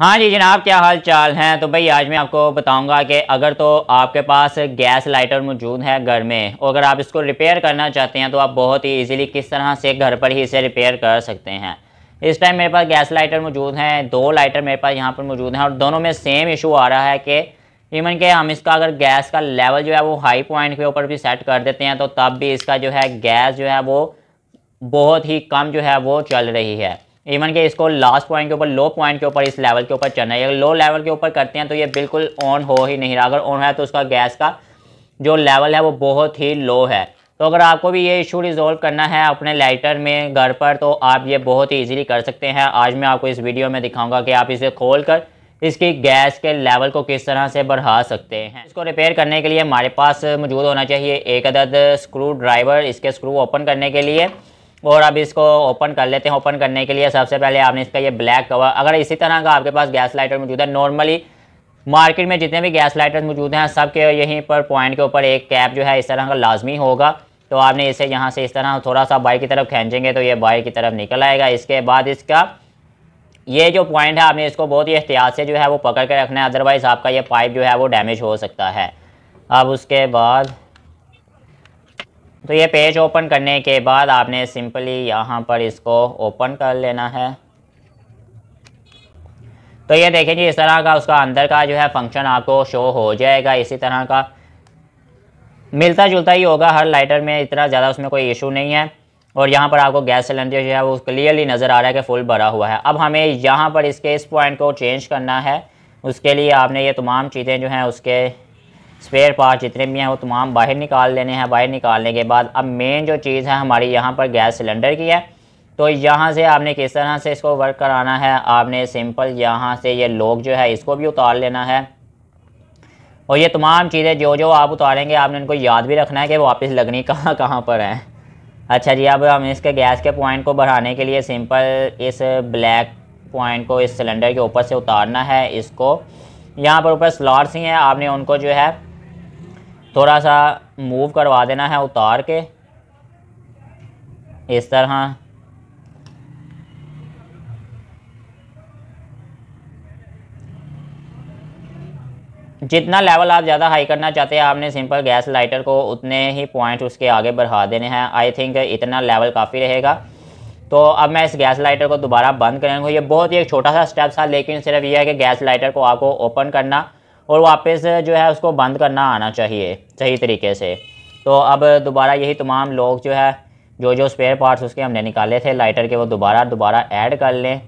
हाँ जी जनाब क्या हाल चाल हैं तो भाई आज मैं आपको बताऊंगा कि अगर तो आपके पास गैस लाइटर मौजूद है घर में और अगर आप इसको रिपेयर करना चाहते हैं तो आप बहुत ही इजीली किस तरह से घर पर ही इसे रिपेयर कर सकते हैं इस टाइम मेरे पास गैस लाइटर मौजूद हैं दो लाइटर मेरे पास यहाँ पर मौजूद हैं और दोनों में सेम इशू आ रहा है कि इवन के हम इसका अगर गैस का लेवल जो है वो हाई पॉइंट के ऊपर भी सेट कर देते हैं तो तब भी इसका जो है गैस जो है वो बहुत ही कम जो है वो चल रही है इवन के इसको लास्ट पॉइंट के ऊपर लो पॉइंट के ऊपर इस लेवल के ऊपर चढ़ना है अगर लो लेवल के ऊपर करते हैं तो ये बिल्कुल ऑन हो ही नहीं रहा अगर ऑन है तो उसका गैस का जो लेवल है वो बहुत ही लो है तो अगर आपको भी ये इशू रिजोल्व करना है अपने लाइटर में घर पर तो आप ये बहुत ही ईजीली कर सकते हैं आज मैं आपको इस वीडियो में दिखाऊंगा कि आप इसे खोल कर इसकी गैस के लेवल को किस तरह से बढ़ा सकते हैं इसको रिपेयर करने के लिए हमारे पास मौजूद होना चाहिए एक अदद स्क्रू ड्राइवर इसके स्क्रू ओपन करने के लिए और अब इसको ओपन कर लेते हैं ओपन करने के लिए सबसे पहले आपने इसका ये ब्लैक कवर अगर इसी तरह का आपके पास गैस लाइटर मौजूद है नॉर्मली मार्केट में जितने भी गैस लाइटर मौजूद हैं सब के यहीं पर पॉइंट के ऊपर एक कैप जो है इस तरह का लाजमी होगा तो आपने इसे यहाँ से इस तरह थोड़ा सा बाइक की तरफ खींचेंगे तो ये बाइक की तरफ निकल आएगा इसके बाद इसका ये जो पॉइंट है आपने इसको बहुत ही एहतियात से जो है वो पकड़ के रखना है अदरवाइज़ आपका ये पाइप जो है वो डैमेज हो सकता है अब उसके बाद तो ये पेज ओपन करने के बाद आपने सिंपली यहाँ पर इसको ओपन कर लेना है तो ये देखें जी इस तरह का उसका अंदर का जो है फंक्शन आपको शो हो जाएगा इसी तरह का मिलता जुलता ही होगा हर लाइटर में इतना ज़्यादा उसमें कोई इशू नहीं है और यहाँ पर आपको गैस सिलेंडर जो है वो क्लियरली नज़र आ रहा है कि फुल भरा हुआ है अब हमें यहाँ पर इसके इस पॉइंट को चेंज करना है उसके लिए आपने ये तमाम चीज़ें जो हैं उसके स्पेयर पार्ट जितने भी हैं वो तमाम बाहर निकाल लेने हैं बाहर निकालने के बाद अब मेन जो चीज़ है हमारी यहाँ पर गैस सिलेंडर की है तो यहाँ से आपने किस तरह से इसको वर्क कराना है आपने सिंपल यहाँ से ये लोग जो है इसको भी उतार लेना है और ये तमाम चीज़ें जो जो आप उतारेंगे आपने उनको याद भी रखना है कि वापस लगनी कहाँ कहाँ पर है अच्छा जी अब हम इसके गैस के पॉइंट को बढ़ाने के लिए सिंपल इस ब्लैक पॉइंट को इस सिलेंडर के ऊपर से उतारना है इसको यहाँ पर ऊपर स्लॉट्स ही हैं आपने उनको जो है थोड़ा सा मूव करवा देना है उतार के इस तरह जितना लेवल आप ज़्यादा हाई करना चाहते हैं आपने सिंपल गैस लाइटर को उतने ही पॉइंट उसके आगे बढ़ा देने हैं आई थिंक इतना लेवल काफ़ी रहेगा तो अब मैं इस गैस लाइटर को दोबारा बंद करेंगे ये बहुत ही एक छोटा सा स्टेप था लेकिन सिर्फ ये है कि गैस लाइटर को आपको ओपन करना और वापस जो है उसको बंद करना आना चाहिए सही तरीके से तो अब दोबारा यही तमाम लोग जो है जो जो स्पेयर पार्ट्स उसके हमने निकाले थे लाइटर के वो दोबारा दोबारा ऐड कर लें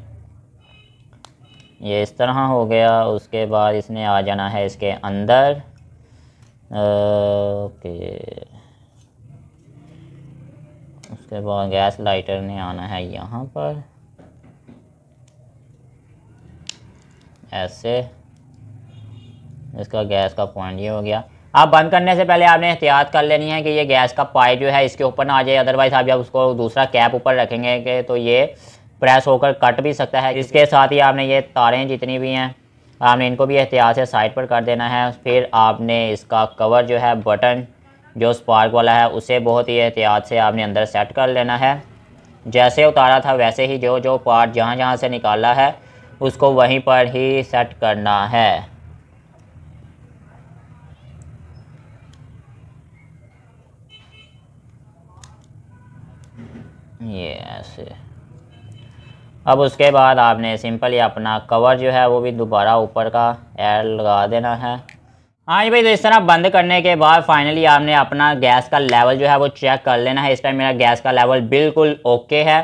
ये इस तरह हो गया उसके बाद इसने आ जाना है इसके अंदर ओके उसके बाद गैस लाइटर ने आना है यहाँ पर ऐसे इसका गैस का पॉइंट ये हो गया आप बंद करने से पहले आपने एहतियात कर लेनी है कि ये गैस का पाइप जो है इसके ऊपर ना आ जाए अदरवाइज़ आप जब उसको दूसरा कैप ऊपर रखेंगे कि तो ये प्रेस होकर कट भी सकता है इसके साथ ही आपने ये तारें जितनी भी हैं आपने इनको भी एहतियात से साइड पर कर देना है फिर आपने इसका कवर जो है बटन जो स्पार्क वाला है उसे बहुत ही एहतियात से आपने अंदर सेट कर लेना है जैसे उतारा था वैसे ही जो जो पार्ट जहाँ जहाँ से निकाला है उसको वहीं पर ही सेट करना है ऐसे अब उसके बाद आपने सिंपली अपना कवर जो है वो भी दोबारा ऊपर का एयर लगा देना है हाँ जी भाई तो इस तरह बंद करने के बाद फाइनली आपने अपना गैस का लेवल जो है वो चेक कर लेना है इस टाइम मेरा गैस का लेवल बिल्कुल ओके है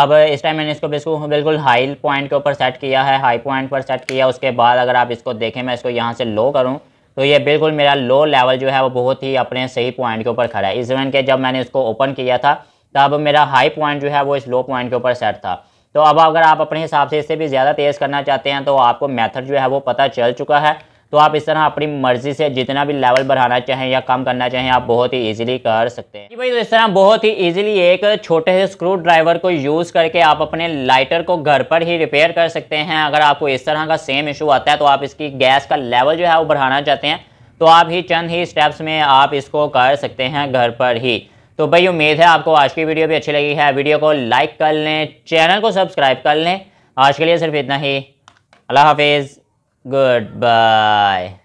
अब इस टाइम मैंने इसको बिल्कुल बिल्कुल हाई पॉइंट के ऊपर सेट किया है हाई पॉइंट पर सेट किया उसके बाद अगर आप इसको देखें मैं इसको यहाँ से लो करूँ तो ये बिल्कुल मेरा लो लेवल जो है वो बहुत ही अपने सही पॉइंट के ऊपर खड़ा है इस इवन के जब मैंने इसको ओपन किया था तब अब मेरा हाई पॉइंट जो है वो इस लो पॉइंट के ऊपर सेट था तो अब अगर आप अपने हिसाब से इससे भी ज़्यादा तेज़ करना चाहते हैं तो आपको मैथड जो है वो पता चल चुका है तो आप इस तरह अपनी मर्जी से जितना भी लेवल बढ़ाना चाहें या कम करना चाहें आप बहुत ही इजीली कर सकते हैं भाई तो इस तरह बहुत ही इजीली एक छोटे से स्क्रू ड्राइवर को यूज़ करके आप अपने लाइटर को घर पर ही रिपेयर कर सकते हैं अगर आपको इस तरह का सेम इशू आता है तो आप इसकी गैस का लेवल जो है वो बढ़ाना चाहते हैं तो आप ही चंद ही स्टेप्स में आप इसको कर सकते हैं घर पर ही तो भाई उम्मीद है आपको आज की वीडियो भी अच्छी लगी है वीडियो को लाइक कर लें चैनल को सब्सक्राइब कर लें आज के लिए सिर्फ इतना ही अल्लाह हाफिज़ गुड बाय